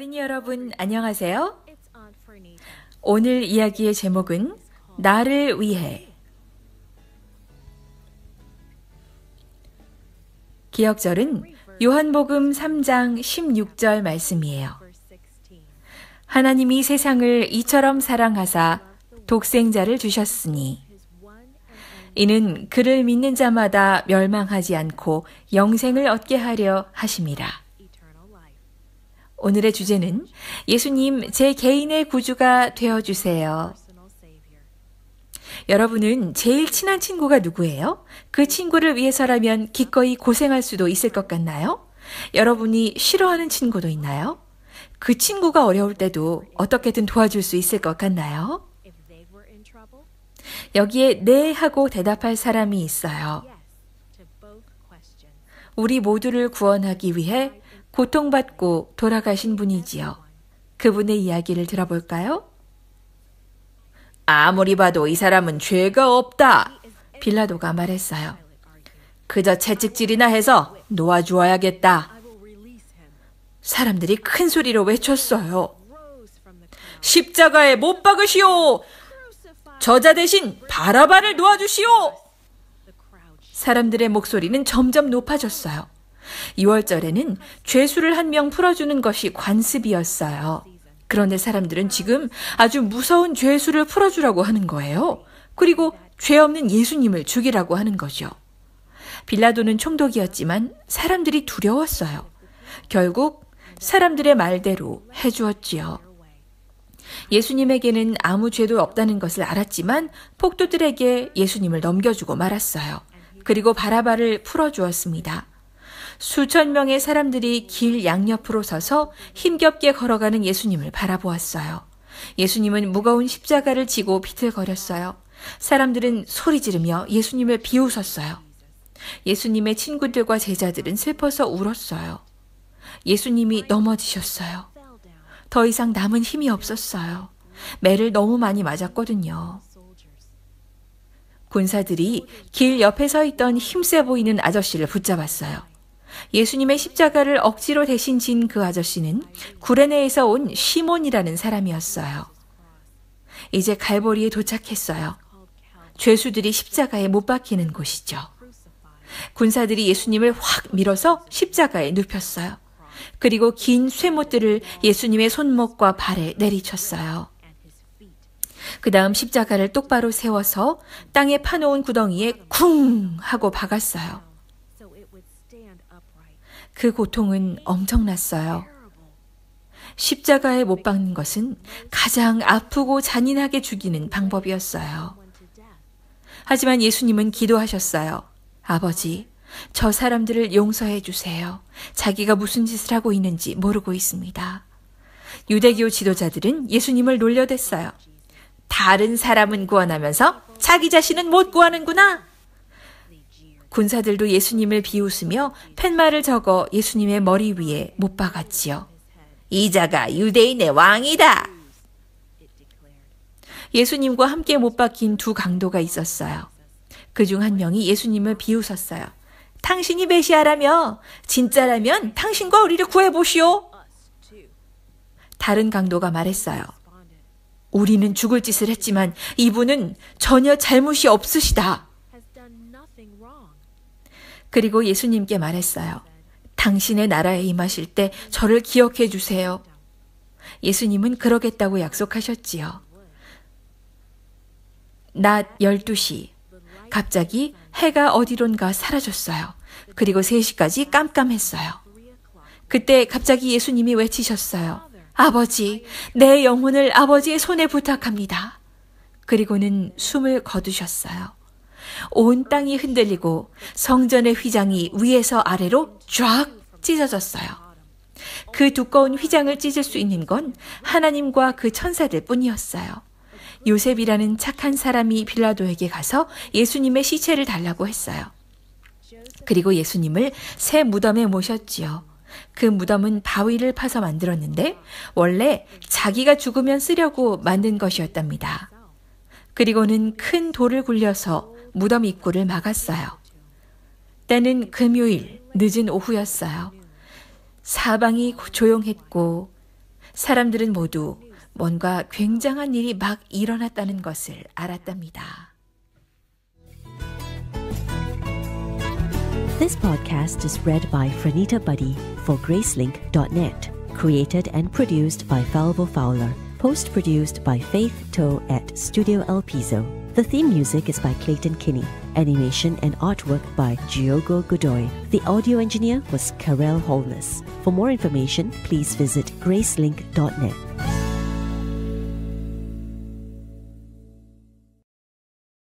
어린이 여러분, 안녕하세요. 오늘 이야기의 제목은 나를 위해. 기억절은 요한복음 3장 16절 말씀이에요. 하나님이 세상을 이처럼 사랑하사 독생자를 주셨으니 이는 그를 믿는 자마다 멸망하지 않고 영생을 얻게 하려 하심이라. 오늘의 주제는 예수님 제 개인의 구주가 되어 주세요. 여러분은 제일 친한 친구가 누구예요? 그 친구를 위해서라면 기꺼이 고생할 수도 있을 것 같나요? 여러분이 싫어하는 친구도 있나요? 그 친구가 어려울 때도 어떻게든 도와줄 수 있을 것 같나요? 여기에 네 하고 대답할 사람이 있어요. 우리 모두를 구원하기 위해 고통받고 돌아가신 분이지요. 그분의 이야기를 들어볼까요? 아무리 봐도 이 사람은 죄가 없다. 빌라도가 말했어요. 그저 채찍질이나 해서 놓아주어야겠다. 사람들이 큰 소리로 외쳤어요. 십자가에 못 박으시오! 저자 대신 바라바를 놓아주시오! 사람들의 목소리는 점점 높아졌어요. 2월절에는 죄수를 한 명 풀어주는 것이 관습이었어요. 그런데 사람들은 지금 아주 무서운 죄수를 풀어주라고 하는 거예요. 그리고 죄 없는 예수님을 죽이라고 하는 거죠. 빌라도는 총독이었지만 사람들이 두려웠어요. 결국 사람들의 말대로 해주었지요. 예수님에게는 아무 죄도 없다는 것을 알았지만 폭도들에게 예수님을 넘겨주고 말았어요. 그리고 바라바를 풀어주었습니다. 수천 명의 사람들이 길 양옆으로 서서 힘겹게 걸어가는 예수님을 바라보았어요. 예수님은 무거운 십자가를 지고 비틀거렸어요. 사람들은 소리 지르며 예수님을 비웃었어요. 예수님의 친구들과 제자들은 슬퍼서 울었어요. 예수님이 넘어지셨어요. 더 이상 남은 힘이 없었어요. 매를 너무 많이 맞았거든요. 군사들이 길 옆에 서 있던 힘세 보이는 아저씨를 붙잡았어요. 예수님의 십자가를 억지로 대신 진 그 아저씨는 구레네에서 온 시몬이라는 사람이었어요. 이제 갈보리에 도착했어요. 죄수들이 십자가에 못 박히는 곳이죠. 군사들이 예수님을 확 밀어서 십자가에 눕혔어요. 그리고 긴 쇠못들을 예수님의 손목과 발에 내리쳤어요. 그 다음 십자가를 똑바로 세워서 땅에 파놓은 구덩이에 쿵 하고 박았어요. 그 고통은 엄청났어요. 십자가에 못 박는 것은 가장 아프고 잔인하게 죽이는 방법이었어요. 하지만 예수님은 기도하셨어요. 아버지, 저 사람들을 용서해 주세요. 자기가 무슨 짓을 하고 있는지 모르고 있습니다. 유대교 지도자들은 예수님을 놀려댔어요. 다른 사람은 구원하면서 자기 자신은 못 구하는구나. 군사들도 예수님을 비웃으며 팻말을 적어 예수님의 머리 위에 못 박았지요. 이 자가 유대인의 왕이다. 예수님과 함께 못 박힌 두 강도가 있었어요. 그 중 한 명이 예수님을 비웃었어요. 당신이 메시아라며 진짜라면 당신과 우리를 구해보시오. 다른 강도가 말했어요. 우리는 죽을 짓을 했지만 이분은 전혀 잘못이 없으시다. 그리고 예수님께 말했어요. 당신의 나라에 임하실 때 저를 기억해 주세요. 예수님은 그러겠다고 약속하셨지요. 낮 12시. 갑자기 해가 어디론가 사라졌어요. 그리고 3시까지 깜깜했어요. 그때 갑자기 예수님이 외치셨어요. 아버지, 내 영혼을 아버지의 손에 부탁합니다. 그리고는 숨을 거두셨어요. 온 땅이 흔들리고 성전의 휘장이 위에서 아래로 쫙 찢어졌어요. 그 두꺼운 휘장을 찢을 수 있는 건 하나님과 그 천사들 뿐이었어요. 요셉이라는 착한 사람이 빌라도에게 가서 예수님의 시체를 달라고 했어요. 그리고 예수님을 새 무덤에 모셨지요. 그 무덤은 바위를 파서 만들었는데 원래 자기가 죽으면 쓰려고 만든 것이었답니다. 그리고는 큰 돌을 굴려서 무덤 입구를 막았어요. 때는 금요일 늦은 오후였어요. 사방이 조용했고 사람들은 모두 뭔가 굉장한 일이 막 일어났다는 것을 알았답니다. This podcast is read by Franita Buddy for Gracelink.net. Created and produced by Falvo Fowler. Post produced by Faith Toe at Studio El Piso. The theme music is by Clayton Kinney. Animation and artwork by Giogo Godoy. The audio engineer was Karel Holness. For more information, please visit Gracelink.net.